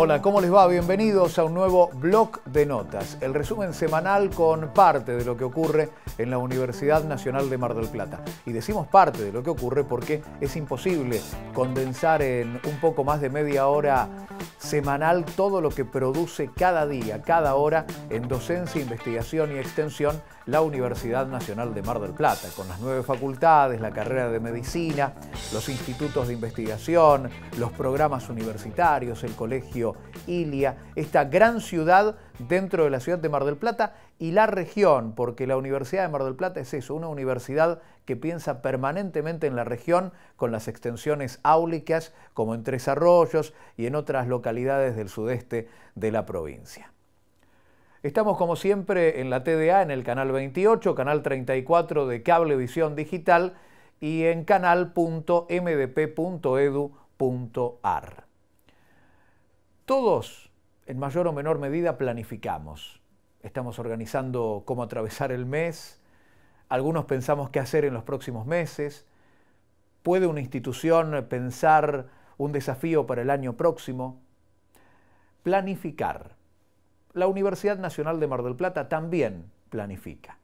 Hola, ¿cómo les va? Bienvenidos a un nuevo blog de notas, el resumen semanal con parte de lo que ocurre en la Universidad Nacional de Mar del Plata. Y decimos parte de lo que ocurre porque es imposible condensar en un poco más de media hora semanal todo lo que produce cada día, cada hora en docencia, investigación y extensión la Universidad Nacional de Mar del Plata, con las nueve facultades, la carrera de medicina, los institutos de investigación, los programas universitarios, el colegio Ilia, esta gran ciudad dentro de la ciudad de Mar del Plata y la región, porque la Universidad de Mar del Plata es eso, una universidad que piensa permanentemente en la región con las extensiones áulicas como en Tres Arroyos y en otras localidades del sudeste de la provincia. Estamos como siempre en la TDA, en el canal 28, canal 34 de Cablevisión Digital y en canal.mdp.edu.ar. Todos, en mayor o menor medida, planificamos. Estamos organizando cómo atravesar el mes, algunos pensamos qué hacer en los próximos meses, puede una institución pensar un desafío para el año próximo. Planificar la Universidad Nacional de Mar del Plata también planifica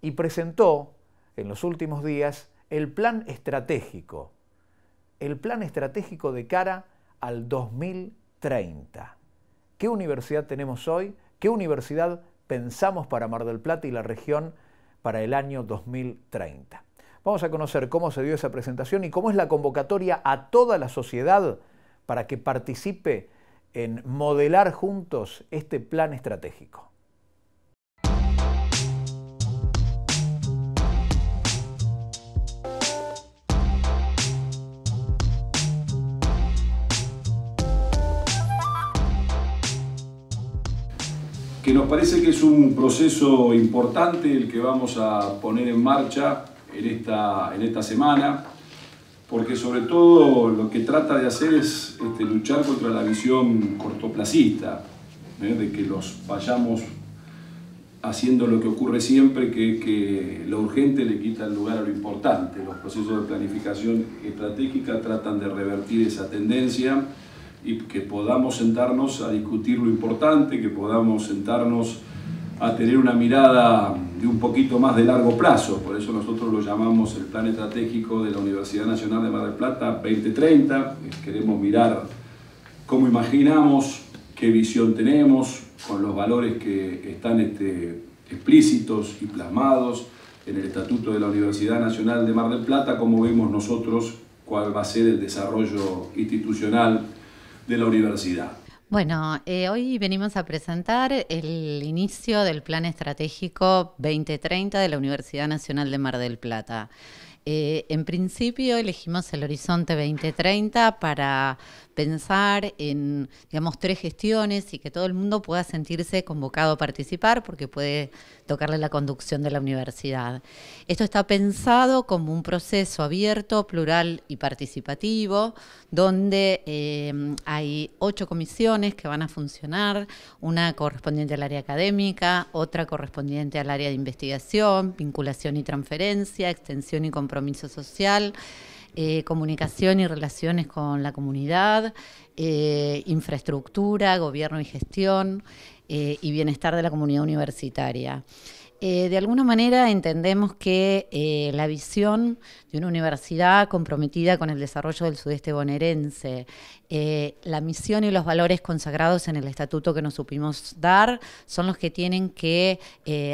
y presentó en los últimos días el plan estratégico, el plan estratégico de cara al 2030. ¿Qué universidad tenemos hoy? ¿Qué universidad pensamos para Mar del Plata y la región para el año 2030? Vamos a conocer cómo se dio esa presentación y cómo es la convocatoria a toda la sociedad para que participe en modelar juntos este plan estratégico. que nos parece que es un proceso importante el que vamos a poner en marcha en esta, en esta semana porque sobre todo lo que trata de hacer es este, luchar contra la visión cortoplacista, ¿eh? de que los vayamos haciendo lo que ocurre siempre, que, lo urgente le quita el lugar a lo importante. Los procesos de planificación estratégica tratan de revertir esa tendencia y que podamos sentarnos a discutir lo importante, que podamos sentarnos a tener una mirada de un poquito más de largo plazo, por eso nosotros lo llamamos el Plan Estratégico de la Universidad Nacional de Mar del Plata 2030, queremos mirar cómo imaginamos, qué visión tenemos, con los valores que están este, explícitos y plasmados en el Estatuto de la Universidad Nacional de Mar del Plata, cómo vemos nosotros cuál va a ser el desarrollo institucional de la universidad. Bueno, eh, hoy venimos a presentar el inicio del Plan Estratégico 2030 de la Universidad Nacional de Mar del Plata. Eh, en principio elegimos el horizonte 2030 para pensar en, digamos, tres gestiones y que todo el mundo pueda sentirse convocado a participar porque puede tocarle la conducción de la universidad. Esto está pensado como un proceso abierto, plural y participativo, donde eh, hay ocho comisiones que van a funcionar, una correspondiente al área académica, otra correspondiente al área de investigación, vinculación y transferencia, extensión y compromiso social, eh, comunicación y relaciones con la comunidad, eh, infraestructura, gobierno y gestión eh, y bienestar de la comunidad universitaria. Eh, de alguna manera entendemos que eh, la visión de una universidad comprometida con el desarrollo del sudeste bonaerense, eh, la misión y los valores consagrados en el estatuto que nos supimos dar son los que tienen que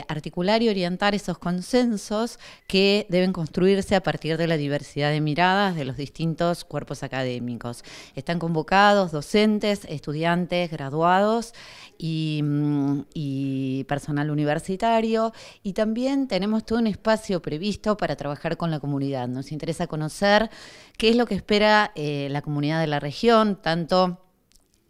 articular y orientar esos consensos que deben construirse a partir de la diversidad de miradas de los distintos cuerpos académicos. Están convocados docentes, estudiantes, graduados y mm, personal universitario y también tenemos todo un espacio previsto para trabajar con la comunidad. Nos interesa conocer qué es lo que espera eh, la comunidad de la región, tanto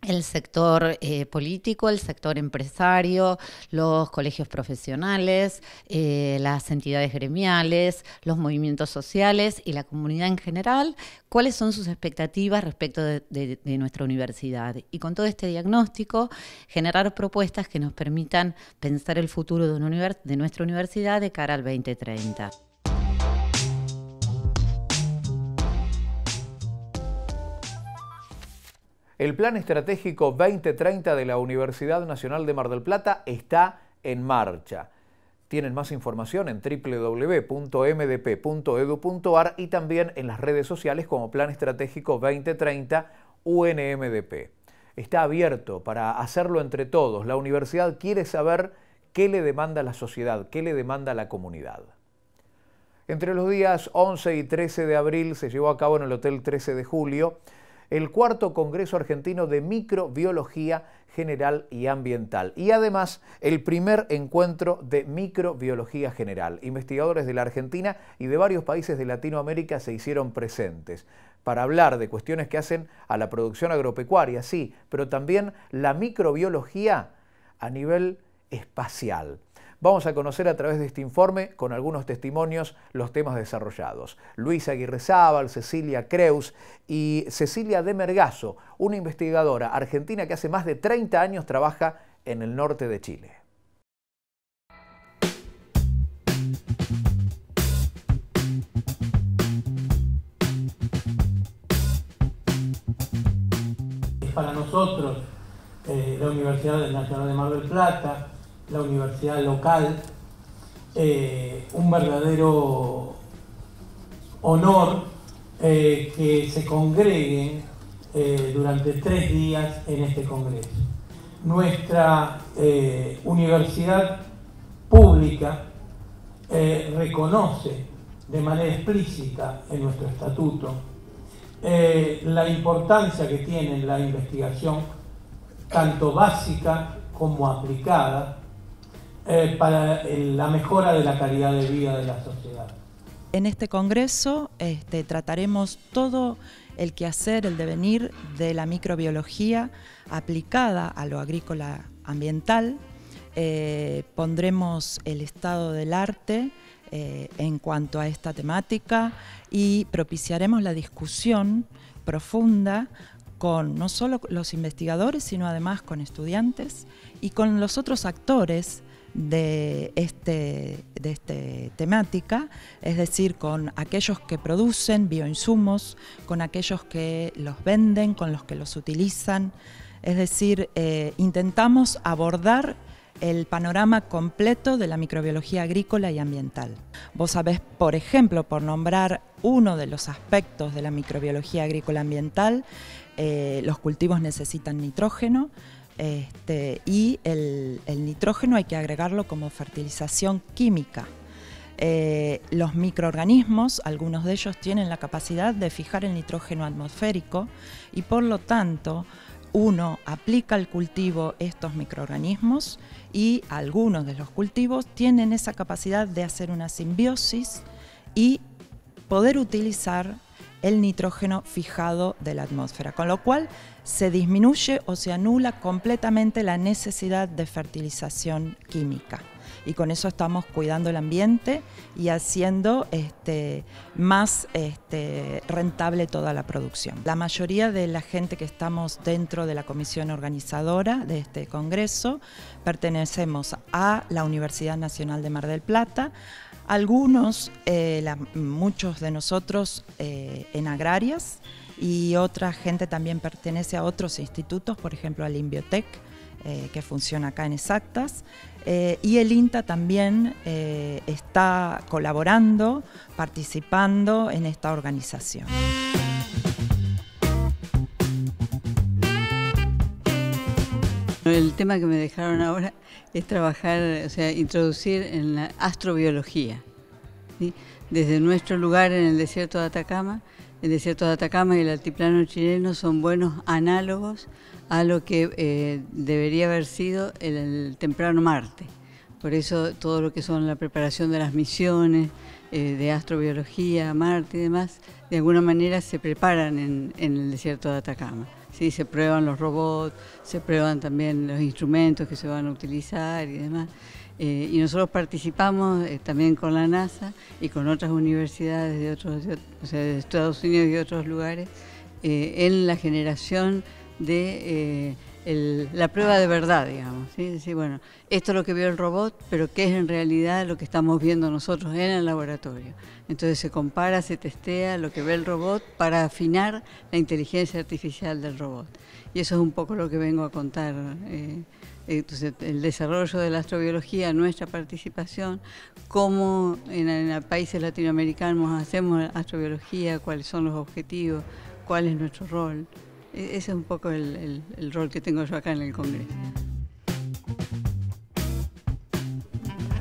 el sector eh, político, el sector empresario, los colegios profesionales, eh, las entidades gremiales, los movimientos sociales y la comunidad en general, cuáles son sus expectativas respecto de, nuestra universidad. Y con todo este diagnóstico, generar propuestas que nos permitan pensar el futuro de, de nuestra universidad de cara al 2030. El Plan Estratégico 2030 de la Universidad Nacional de Mar del Plata está en marcha. Tienen más información en www.mdp.edu.ar y también en las redes sociales como Plan Estratégico 2030 UNMDP. Está abierto para hacerlo entre todos. La universidad quiere saber qué le demanda la sociedad, qué le demanda la comunidad. Entre los días 11 y 13 de abril se llevó a cabo en el Hotel 13 de Julio el cuarto Congreso Argentino de Microbiología General y Ambiental y además el primer encuentro de Microbiología General. Investigadores de la Argentina y de varios países de Latinoamérica se hicieron presentes para hablar de cuestiones que hacen a la producción agropecuaria, sí, pero también la microbiología a nivel espacial. Vamos a conocer a través de este informe, con algunos testimonios, los temas desarrollados. Luis Aguirre Sábal, Cecilia Creus y Cecilia de Mergazo, una investigadora argentina que hace más de 30 años trabaja en el norte de Chile. Para nosotros, eh, la Universidad Nacional de Mar del Plata, la universidad local, eh, un verdadero honor eh, que se congreguen eh, durante tres días en este Congreso. Nuestra universidad pública reconoce de manera explícita en nuestro estatuto la importancia que tiene la investigación, tanto básica como aplicada, eh, para eh, la mejora de la calidad de vida de la sociedad. En este congreso este, trataremos todo el quehacer, el devenir de la microbiología aplicada a lo agrícola ambiental. Eh, pondremos el estado del arte en cuanto a esta temática y propiciaremos la discusión profunda con no solo los investigadores, sino además con estudiantes y con los otros actores de, este, de esta temática, es decir, con aquellos que producen bioinsumos, con aquellos que los venden, con los que los utilizan. Es decir, eh, intentamos abordar el panorama completo de la microbiología agrícola y ambiental. Vos sabés, por ejemplo, por nombrar uno de los aspectos de la microbiología agrícola ambiental, eh, los cultivos necesitan nitrógeno, este, y el, nitrógeno hay que agregarlo como fertilización química. Eh, los microorganismos, algunos de ellos tienen la capacidad de fijar el nitrógeno atmosférico y por lo tanto uno aplica al cultivo estos microorganismos y algunos de los cultivos tienen esa capacidad de hacer una simbiosis y poder utilizar el nitrógeno fijado de la atmósfera, con lo cual se disminuye o se anula completamente la necesidad de fertilización química. Y con eso estamos cuidando el ambiente y haciendo este, más este, rentable toda la producción. La mayoría de la gente que estamos dentro de la comisión organizadora de este congreso pertenecemos a la Universidad Nacional de Mar del Plata, algunos, eh, muchos de nosotros eh, en agrarias y otra gente también pertenece a otros institutos, por ejemplo al INBIOTEC, eh, que funciona acá en Exactas. y el INTA también está colaborando, participando en esta organización. El tema que me dejaron ahora es trabajar, o sea, introducir en la astrobiología. Desde nuestro lugar en el desierto de Atacama, el desierto de Atacama y el altiplano chileno son buenos análogos a lo que eh, debería haber sido el, temprano Marte. Por eso todo lo que son la preparación de las misiones, eh, de astrobiología, Marte y demás, de alguna manera se preparan en el desierto de Atacama. Sí, se prueban los robots, se prueban también los instrumentos que se van a utilizar y demás. Eh, y nosotros participamos eh, también con la NASA y con otras universidades de otros, Estados Unidos y otros lugares eh, en la generación de la prueba de verdad, digamos. ¿sí? bueno, esto es lo que vio el robot, pero ¿qué es en realidad lo que estamos viendo nosotros en el laboratorio? Entonces se compara, se testea lo que ve el robot para afinar la inteligencia artificial del robot. Y eso es un poco lo que vengo a contar. Eh, entonces, el desarrollo de la astrobiología, nuestra participación, cómo en, países latinoamericanos hacemos astrobiología, cuáles son los objetivos, cuál es nuestro rol. E-, ese es un poco el, rol que tengo yo acá en el Congreso.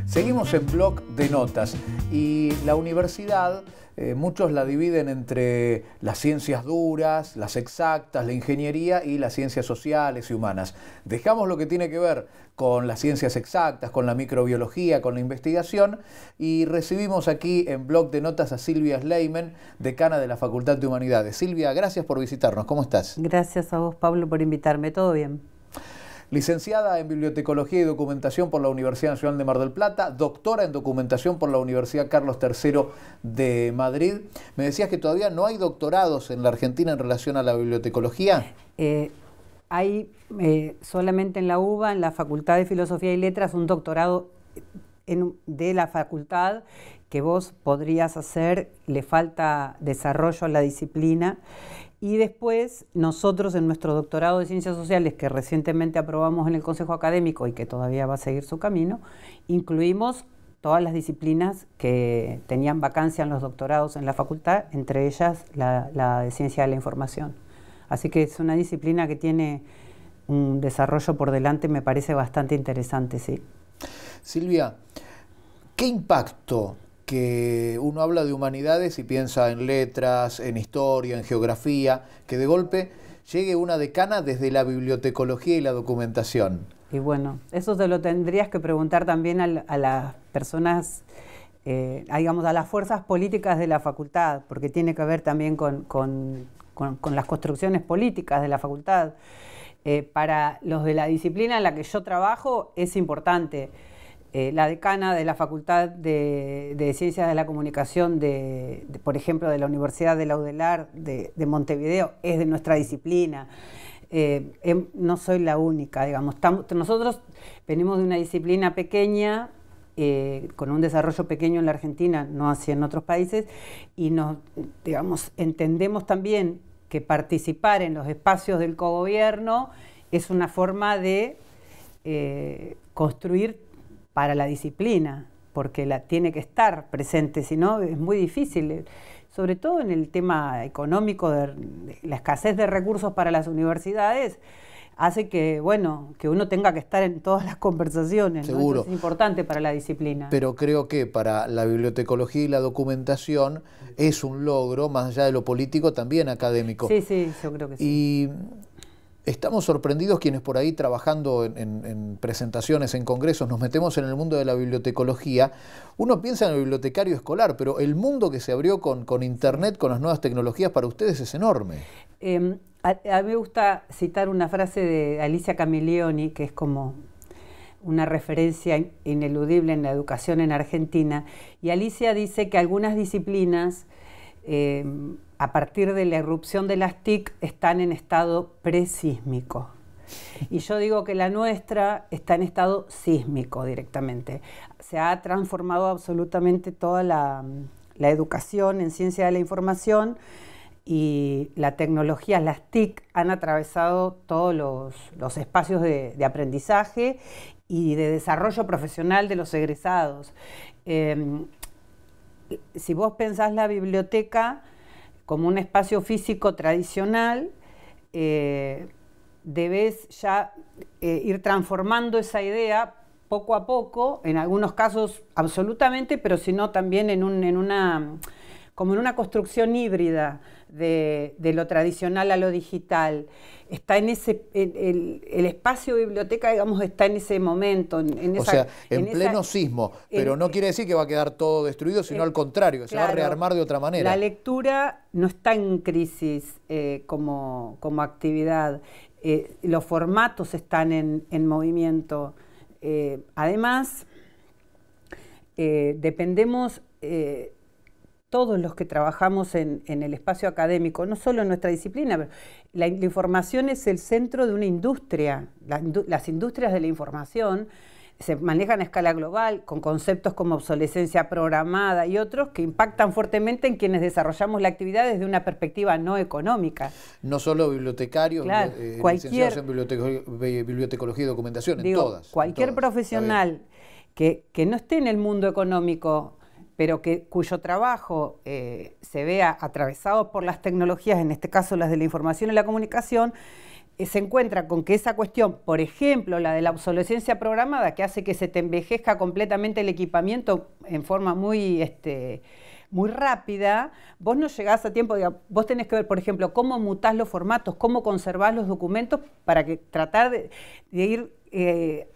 Seguimos en Blog de Notas y la universidad eh, muchos la dividen entre las ciencias duras, las exactas, la ingeniería y las ciencias sociales y humanas. Dejamos lo que tiene que ver con las ciencias exactas, con la microbiología, con la investigación y recibimos aquí en blog de notas a Silvia Sleiman, decana de la Facultad de Humanidades. Silvia, gracias por visitarnos. ¿Cómo estás? Gracias a vos, Pablo, por invitarme. ¿Todo bien? licenciada en Bibliotecología y Documentación por la Universidad Nacional de Mar del Plata, doctora en Documentación por la Universidad Carlos III de Madrid. Me decías que todavía no hay doctorados en la Argentina en relación a la bibliotecología. Eh, hay eh, solamente en la UBA, en la Facultad de Filosofía y Letras, un doctorado de la facultad que vos podrías hacer, le falta desarrollo a la disciplina y después nosotros en nuestro doctorado de Ciencias Sociales, que recientemente aprobamos en el Consejo Académico y que todavía va a seguir su camino, incluimos todas las disciplinas que tenían vacancia en los doctorados en la facultad, entre ellas la, de Ciencia de la Información. Así que es una disciplina que tiene un desarrollo por delante, me parece bastante interesante, sí. Silvia, ¿qué impacto que uno habla de humanidades y piensa en letras, en historia, en geografía, que de golpe llegue una decana desde la bibliotecología y la documentación. Y bueno, eso se lo tendrías que preguntar también a, las personas, eh, a, digamos, a las fuerzas políticas de la facultad, porque tiene que ver también con, las construcciones políticas de la facultad. Eh, para los de la disciplina en la que yo trabajo es importante eh, la decana de la Facultad de, Ciencias de la Comunicación, de, por ejemplo, de la Universidad de Laudelar de, Montevideo, es de nuestra disciplina. Eh, em, no soy la única, digamos. nosotros venimos de una disciplina pequeña, eh, con un desarrollo pequeño en la Argentina, no así en otros países, y nos, digamos, entendemos también que participar en los espacios del cogobierno es una forma de construir para la disciplina, porque la tiene que estar presente, si no es muy difícil, eh, sobre todo en el tema económico, de, la escasez de recursos para las universidades hace que, bueno, que uno tenga que estar en todas las conversaciones. Seguro. Es importante para la disciplina. Pero creo que para la bibliotecología y la documentación es un logro, más allá de lo político, también académico. Sí, sí, yo creo que sí. Y Estamos sorprendidos quienes por ahí trabajando en, presentaciones, en congresos, nos metemos en el mundo de la bibliotecología. Uno piensa en el bibliotecario escolar, pero el mundo que se abrió con, Internet, con las nuevas tecnologías, para ustedes es enorme. Em, a, mí me gusta citar una frase de Alicia Camillioni, que es como una referencia ineludible en la educación en Argentina. Y Alicia dice que algunas disciplinas... Em, a partir de la erupción de las TIC están en estado presísmico. Y yo digo que la nuestra está en estado sísmico directamente. Se ha transformado absolutamente toda la, mm, educación en ciencia de la información y la tecnología, las TIC, han atravesado todos los, espacios de, aprendizaje y de desarrollo profesional de los egresados. Em, si vos pensás la biblioteca, como un espacio físico tradicional, eh, debes ya eh, ir transformando esa idea poco a poco, en algunos casos absolutamente, pero si no también en, un, en una como en una construcción híbrida de, lo tradicional a lo digital. Está en ese, el, espacio biblioteca, digamos, está en ese momento. En, o sea, en, pleno sismo, pero no quiere decir que va a quedar todo destruido, sino eh, al contrario, se va a rearmar de otra manera. La lectura no está en crisis eh, como, como actividad. Eh, los formatos están en, movimiento. además, dependemos todos los que trabajamos en, el espacio académico, no solo en nuestra disciplina, la, información es el centro de una industria, las industrias de la información se manejan a escala global con conceptos como obsolescencia programada y otros que impactan fuertemente en quienes desarrollamos la actividad desde una perspectiva no económica. No solo bibliotecarios, eh, licenciados en bibliotecología, y documentación, en todas. Cualquier profesional que no esté en el mundo económico pero que, cuyo trabajo eh, se vea atravesado por las tecnologías, en este caso las de la información y la comunicación, eh, se encuentra con que esa cuestión, por ejemplo, la de la obsolescencia programada, que hace que se te envejezca completamente el equipamiento en forma muy... Este, muy rápida, vos no llegás a tiempo, vos tenés que ver, por ejemplo, cómo mutás los formatos, cómo conservás los documentos para que tratar de, ir eh,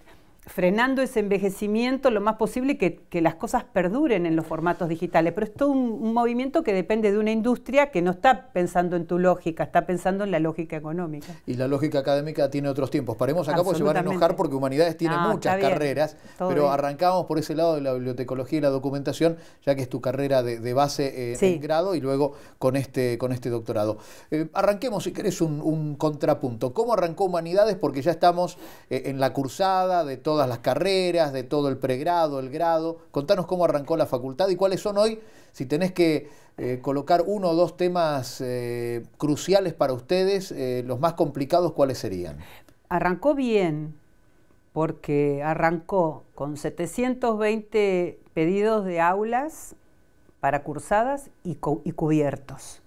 frenando ese envejecimiento lo más posible que, las cosas perduren en los formatos digitales. Pero es todo un, movimiento que depende de una industria que no está pensando en tu lógica, está pensando en la lógica económica. Y la lógica académica tiene otros tiempos. Paremos acá porque se van a enojar porque Humanidades tiene ah, muchas carreras, pero arrancamos por ese lado de la bibliotecología y la documentación, ya que es tu carrera de, base eh, en grado y luego con este, con este doctorado. Eh, arranquemos, si querés, un, contrapunto. ¿Cómo arrancó Humanidades? Porque ya estamos eh, en la cursada de todo todas las carreras, de todo el pregrado, el grado. Contanos cómo arrancó la facultad y cuáles son hoy, si tenés que eh, colocar uno o dos temas eh, cruciales para ustedes, eh, los más complicados, ¿cuáles serían? Arrancó bien, porque arrancó con 720 pedidos de aulas para cursadas y cubiertos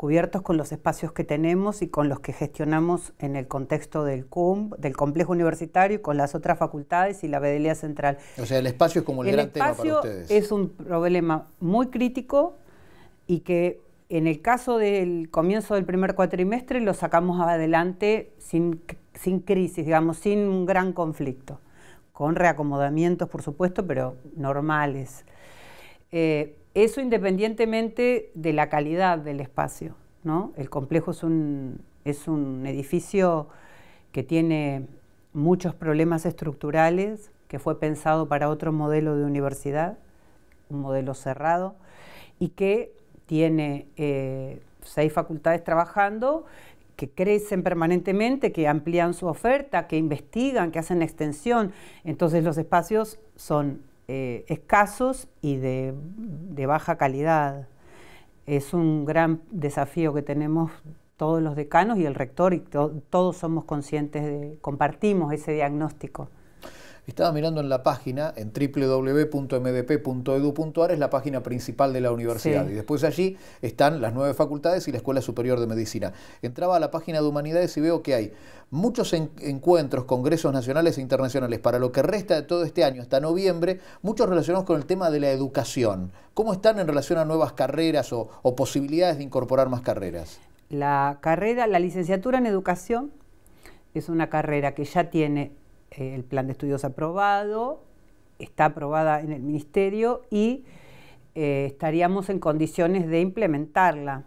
cubiertos con los espacios que tenemos y con los que gestionamos en el contexto del CUM, del complejo universitario y con las otras facultades y la bedelía central. O sea, el espacio es como el, gran tema para ustedes. Es un problema muy crítico y que en el caso del comienzo del primer cuatrimestre lo sacamos adelante sin, sin crisis, digamos, sin un gran conflicto, con reacomodamientos, por supuesto, pero normales. Eh, eso independientemente de la calidad del espacio. ¿no? El complejo es un, es un edificio que tiene muchos problemas estructurales, que fue pensado para otro modelo de universidad, un modelo cerrado, y que tiene eh, seis facultades trabajando, que crecen permanentemente, que amplían su oferta, que investigan, que hacen extensión. Entonces los espacios son eh, escasos y de, baja calidad. Es un gran desafío que tenemos todos los decanos y el rector y todos somos conscientes de, compartimos ese diagnóstico. Estaba mirando en la página, en www.mdp.edu.ar, es la página principal de la universidad. Y después allí están las nueve facultades y la Escuela Superior de Medicina. Entraba a la página de Humanidades y veo que hay muchos encuentros, congresos nacionales e internacionales para lo que resta de todo este año hasta noviembre, muchos relacionados con el tema de la educación. ¿Cómo están en relación a nuevas carreras o, o posibilidades de incorporar más carreras? La carrera, la licenciatura en educación es una carrera que ya tiene el plan de estudios aprobado, está aprobada en el Ministerio y eh, estaríamos en condiciones de implementarla.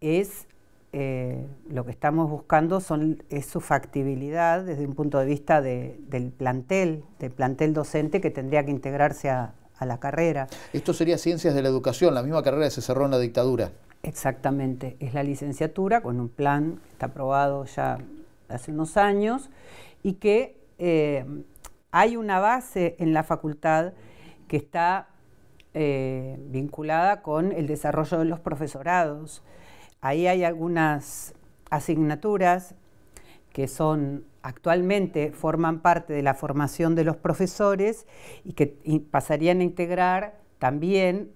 Es eh, lo que estamos buscando son, es su factibilidad desde un punto de vista del plantel, del plantel docente que tendría que integrarse a, a, la carrera. Esto sería ciencias de la educación, la misma carrera que se cerró en la dictadura. Exactamente, es la licenciatura con un plan que está aprobado ya hace unos años y que eh, hay una base en la facultad que está eh, vinculada con el desarrollo de los profesorados. Ahí hay algunas asignaturas que son actualmente forman parte de la formación de los profesores y que pasarían a integrar también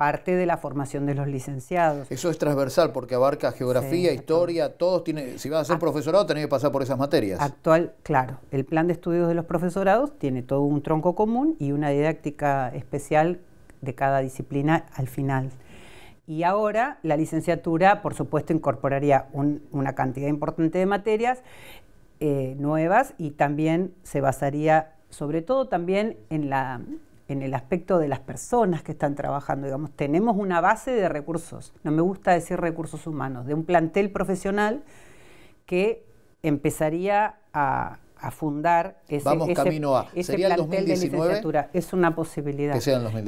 parte de la formación de los licenciados. Eso es transversal porque abarca geografía, historia, todos tienen, si vas a ser profesorado tenés que pasar por esas materias. Actual, claro, el plan de estudios de los profesorados tiene todo un tronco común y una didáctica especial de cada disciplina al final. Y ahora la licenciatura, por supuesto, incorporaría una cantidad importante de materias eh, nuevas y también se basaría sobre todo también en la en el aspecto de las personas que están trabajando. Digamos, tenemos una base de recursos, no me gusta decir recursos humanos, de un plantel profesional que empezaría a a fundar ese, Vamos camino a. ¿Sería 2019? De licenciatura. Es una posibilidad.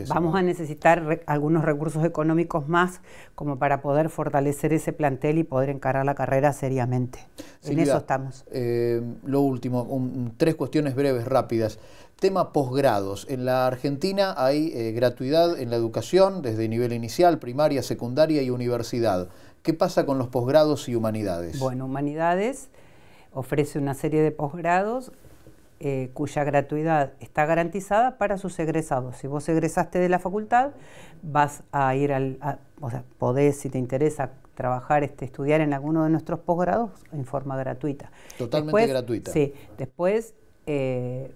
Vamos a necesitar algunos recursos económicos más como para poder fortalecer ese plantel y poder encarar la carrera seriamente. Sin en eso estamos. Eh, lo último, tres cuestiones breves, rápidas. Tema posgrados. En la Argentina hay eh, gratuidad en la educación desde nivel inicial, primaria, secundaria y universidad. ¿Qué pasa con los posgrados y humanidades? Bueno, humanidades ofrece una serie de posgrados eh, cuya gratuidad está garantizada para sus egresados. Si vos egresaste de la facultad, vas a ir al, o sea, podés, si te interesa, trabajar, este, estudiar en alguno de nuestros posgrados en forma gratuita. Totalmente gratuita. Sí, después eh,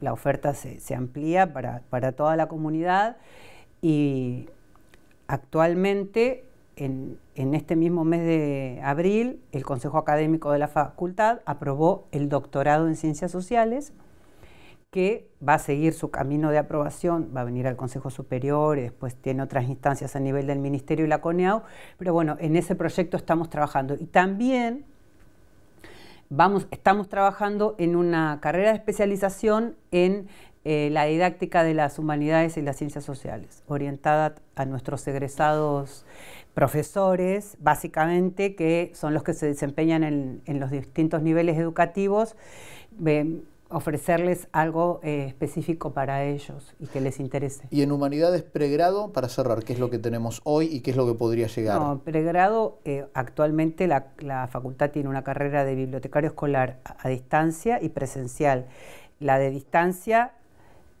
la oferta se, amplía para, para toda la comunidad y actualmente en, este mismo mes de abril, el Consejo Académico de la Facultad aprobó el doctorado en Ciencias Sociales, que va a seguir su camino de aprobación, va a venir al Consejo Superior y después tiene otras instancias a nivel del Ministerio y la CONEAU, pero bueno, en ese proyecto estamos trabajando. Y también Vamos, estamos trabajando en una carrera de especialización en eh, la didáctica de las humanidades y las ciencias sociales, orientada a nuestros egresados profesores, básicamente, que son los que se desempeñan en, los distintos niveles educativos, ofrecerles algo eh, específico para ellos y que les interese. Y en humanidades pregrado, para cerrar, ¿qué es lo que tenemos hoy y qué es lo que podría llegar? No, pregrado, eh, actualmente la, facultad tiene una carrera de bibliotecario escolar a, a distancia y presencial. La de distancia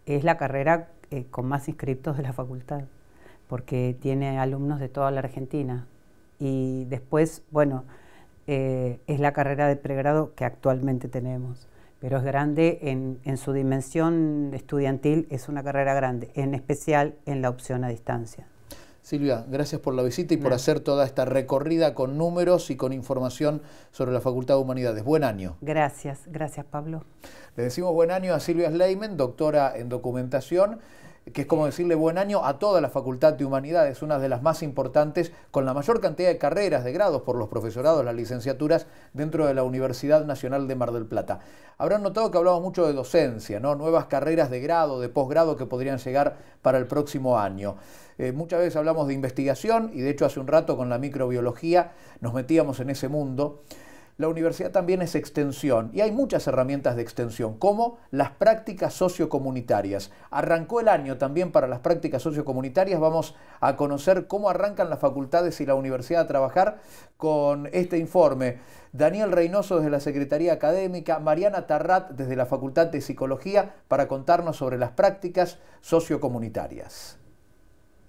es la carrera eh, con más inscriptos de la facultad, porque tiene alumnos de toda la Argentina. Y después, bueno, eh, es la carrera de pregrado que actualmente tenemos, pero es grande en, en su dimensión estudiantil, es una carrera grande, en especial en la opción a distancia. Silvia, gracias por la visita y por hacer toda esta recorrida con números y con información sobre la Facultad de Humanidades. Buen año. Gracias, gracias Pablo. Le decimos buen año a Silvia Sleimen, doctora en documentación, que es como decirle buen año a toda la Facultad de Humanidades, una de las más importantes, con la mayor cantidad de carreras, de grados por los profesorados, las licenciaturas dentro de la Universidad Nacional de Mar del Plata. Habrán notado que hablamos mucho de docencia, nuevas carreras de grado, de posgrado que podrían llegar para el próximo año. Eh, muchas veces hablamos de investigación y de hecho hace un rato con la microbiología nos metíamos en ese mundo. La universidad también es extensión y hay muchas herramientas de extensión, como las prácticas sociocomunitarias. Arrancó el año también para las prácticas sociocomunitarias. Vamos a conocer cómo arrancan las facultades y la universidad a trabajar con este informe. Daniel Reynoso desde la Secretaría Académica, Mariana Tarrat desde la Facultad de Psicología para contarnos sobre las prácticas sociocomunitarias.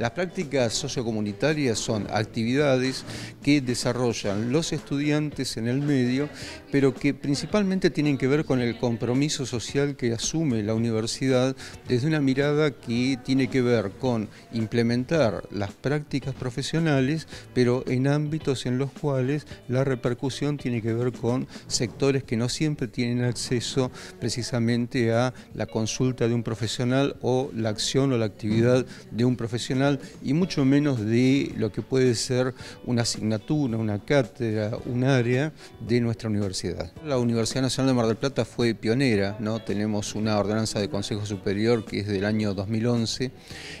Las prácticas sociocomunitarias son actividades que desarrollan los estudiantes en el medio, pero que principalmente tienen que ver con el compromiso social que asume la universidad desde una mirada que tiene que ver con implementar las prácticas profesionales, pero en ámbitos en los cuales la repercusión tiene que ver con sectores que no siempre tienen acceso precisamente a la consulta de un profesional o la acción o la actividad de un profesional y mucho menos de lo que puede ser una asignatura, una cátedra, un área de nuestra universidad. La Universidad Nacional de Mar del Plata fue pionera, tenemos una ordenanza de Consejo Superior que es del año 2011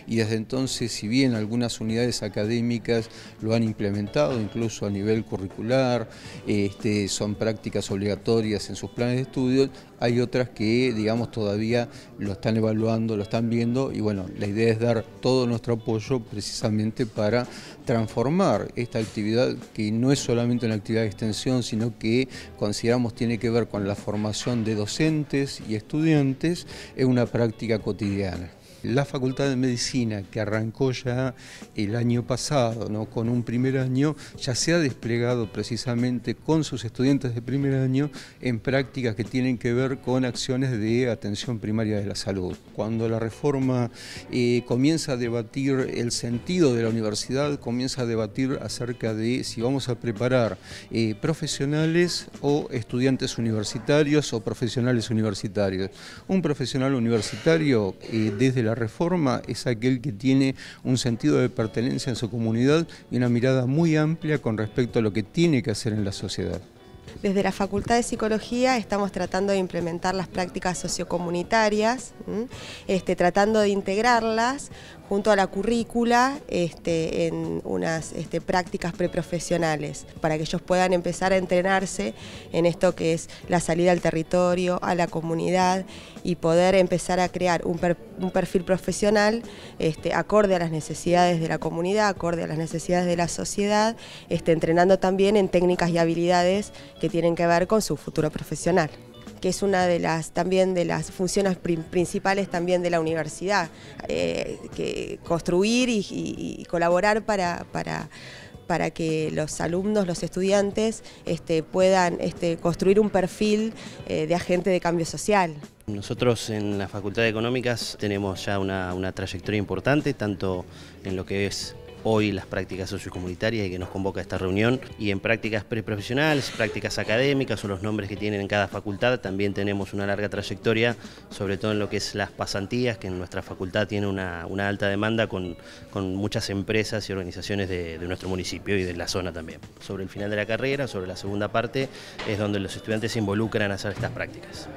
y desde entonces, si bien algunas unidades académicas lo han implementado, incluso a nivel curricular, este, son prácticas obligatorias en sus planes de estudio, hay otras que, digamos, todavía lo están evaluando, lo están viendo y bueno, la idea es dar todo nuestro apoyo precisamente para transformar esta actividad que no es solamente una actividad de extensión, sino que consideramos tiene que ver con la formación de docentes y estudiantes en una práctica cotidiana. La Facultad de Medicina, que arrancó ya el año pasado, ¿no? con un primer año, ya se ha desplegado precisamente con sus estudiantes de primer año en prácticas que tienen que ver con acciones de atención primaria de la salud. Cuando la reforma eh, comienza a debatir el sentido de la universidad, comienza a debatir acerca de si vamos a preparar eh, profesionales o estudiantes universitarios o profesionales universitarios. Un profesional universitario, eh, desde la la reforma es aquel que tiene un sentido de pertenencia en su comunidad y una mirada muy amplia con respecto a lo que tiene que hacer en la sociedad. Desde la Facultad de Psicología estamos tratando de implementar las prácticas sociocomunitarias, este, tratando de integrarlas junto a la currícula este, en unas este, prácticas preprofesionales, para que ellos puedan empezar a entrenarse en esto que es la salida al territorio, a la comunidad y poder empezar a crear un, un perfil profesional acorde a las necesidades de la comunidad, acorde a las necesidades de la sociedad, entrenando también en técnicas y habilidades que tienen que ver con su futuro profesional que es una de las también de las funciones principales también de la universidad, eh, que construir y, colaborar para, que los alumnos, los estudiantes, este, puedan este, construir un perfil eh, de agente de cambio social. Nosotros en la Facultad de Económicas tenemos ya una, una trayectoria importante, tanto en lo que es hoy las prácticas sociocomunitarias y que nos convoca esta reunión. Y en prácticas preprofesionales, prácticas académicas o los nombres que tienen en cada facultad, también tenemos una larga trayectoria, sobre todo en lo que es las pasantías, que en nuestra facultad tiene una, alta demanda con, muchas empresas y organizaciones de, de nuestro municipio y de la zona también. Sobre el final de la carrera, sobre la segunda parte, es donde los estudiantes se involucran a hacer estas prácticas.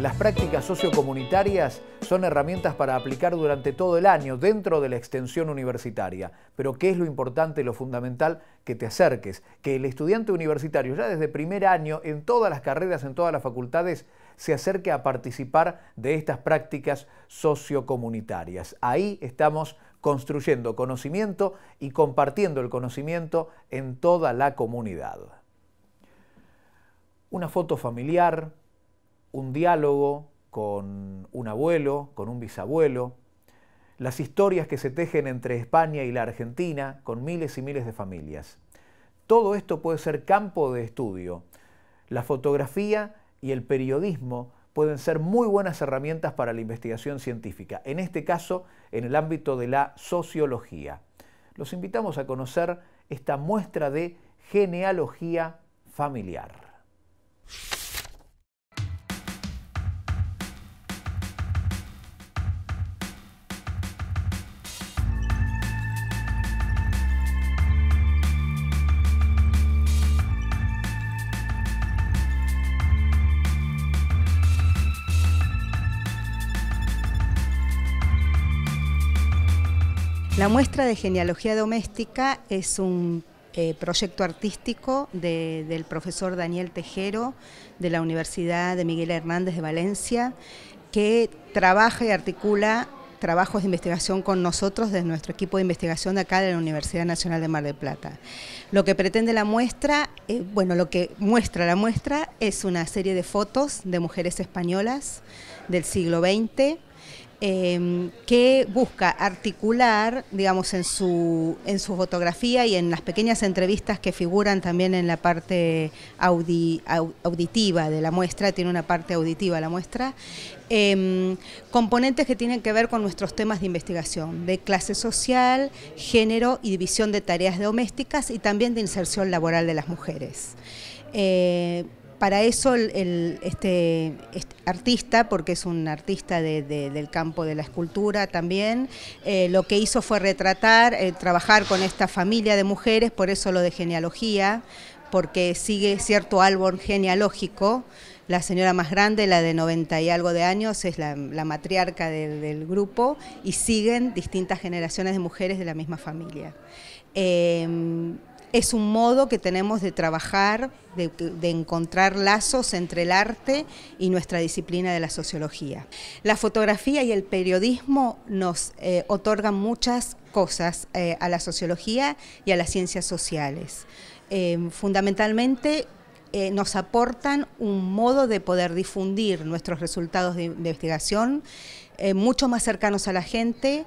Las prácticas sociocomunitarias son herramientas para aplicar durante todo el año dentro de la extensión universitaria. Pero ¿qué es lo importante, lo fundamental? Que te acerques, que el estudiante universitario ya desde primer año, en todas las carreras, en todas las facultades, se acerque a participar de estas prácticas sociocomunitarias. Ahí estamos construyendo conocimiento y compartiendo el conocimiento en toda la comunidad. Una foto familiar, un diálogo con un abuelo, con un bisabuelo, las historias que se tejen entre España y la Argentina con miles y miles de familias. Todo esto puede ser campo de estudio. La fotografía y el periodismo pueden ser muy buenas herramientas para la investigación científica, en este caso en el ámbito de la sociología. Los invitamos a conocer esta muestra de genealogía familiar. La muestra de genealogía doméstica es un eh, proyecto artístico del profesor Daniel Tejero de la Universidad de Miguel Hernández de Valencia, que trabaja y articula trabajos de investigación con nosotros desde nuestro equipo de investigación de acá de la Universidad Nacional de Mar del Plata. Lo que pretende la muestra, eh, bueno, lo que muestra la muestra es una serie de fotos de mujeres españolas del siglo XX Em, que busca articular, digamos, en su, en su fotografía y en las pequeñas entrevistas que figuran también en la parte auditiva de la muestra, tiene una parte auditiva la muestra, em, componentes que tienen que ver con nuestros temas de investigación, de clase social, género y división de tareas domésticas y también de inserción laboral de las mujeres. Eh, para eso el, este, este, artista, porque es un artista del campo de la escultura también, eh, lo que hizo fue retratar, eh, trabajar con esta familia de mujeres, por eso lo de genealogía, porque sigue cierto álbum genealógico. La señora más grande, la de 90 y algo de años, es la, matriarca del grupo y siguen distintas generaciones de mujeres de la misma familia. Em, es un modo que tenemos de trabajar, de, encontrar lazos entre el arte y nuestra disciplina de la sociología. La fotografía y el periodismo nos eh, otorgan muchas cosas eh, a la sociología y a las ciencias sociales. Em, fundamentalmente eh, nos aportan un modo de poder difundir nuestros resultados de, investigación mucho más cercanos a la gente,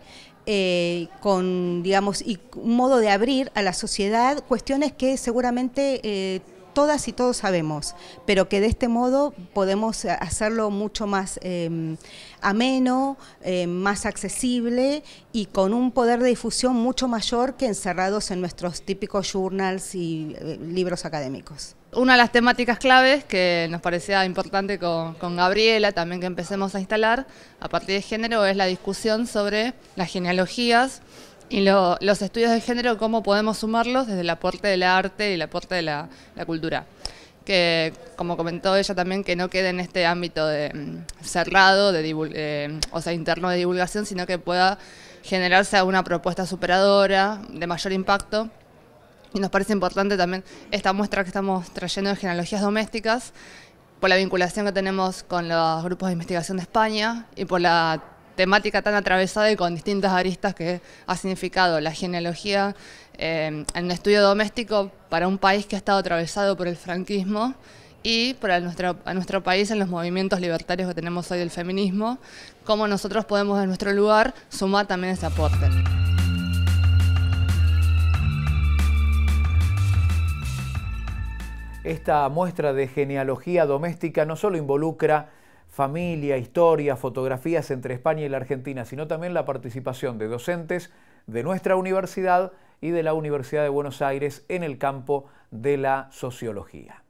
eh, con, digamos, y un modo de abrir a la sociedad cuestiones que seguramente eh, todas y todos sabemos, pero que de este modo podemos hacerlo mucho más em, ameno, em, más accesible y con un poder de difusión mucho mayor que encerrados en nuestros típicos journals y eh, libros académicos. Una de las temáticas claves que nos parecía importante con, Gabriela, también que empecemos a instalar, a partir de género, es la discusión sobre las genealogías y los estudios de género, cómo podemos sumarlos desde el aporte del arte y el aporte de la, cultura que como comentó ella también, que no quede en este ámbito de, mm, cerrado, eh, o sea, interno de divulgación, sino que pueda generarse una propuesta superadora, de mayor impacto. Y nos parece importante también esta muestra que estamos trayendo de genealogías domésticas, por la vinculación que tenemos con los grupos de investigación de España y por la temática tan atravesada y con distintas aristas que ha significado la genealogía eh, en un estudio doméstico para un país que ha estado atravesado por el franquismo y para nuestro, a nuestro país en los movimientos libertarios que tenemos hoy del feminismo, cómo nosotros podemos en nuestro lugar sumar también ese aporte. Esta muestra de genealogía doméstica no solo involucra familia, historia, fotografías entre España y la Argentina, sino también la participación de docentes de nuestra universidad y de la Universidad de Buenos Aires en el campo de la sociología.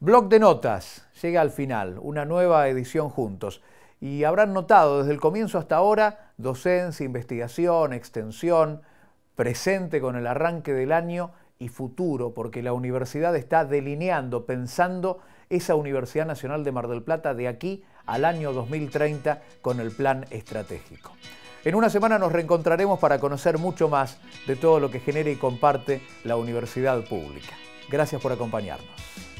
Blog de notas llega al final, una nueva edición juntos. Y habrán notado desde el comienzo hasta ahora docencia, investigación, extensión, presente con el arranque del año y futuro, porque la universidad está delineando, pensando esa Universidad Nacional de Mar del Plata de aquí al año 2030 con el plan estratégico. En una semana nos reencontraremos para conocer mucho más de todo lo que genera y comparte la universidad pública. Gracias por acompañarnos.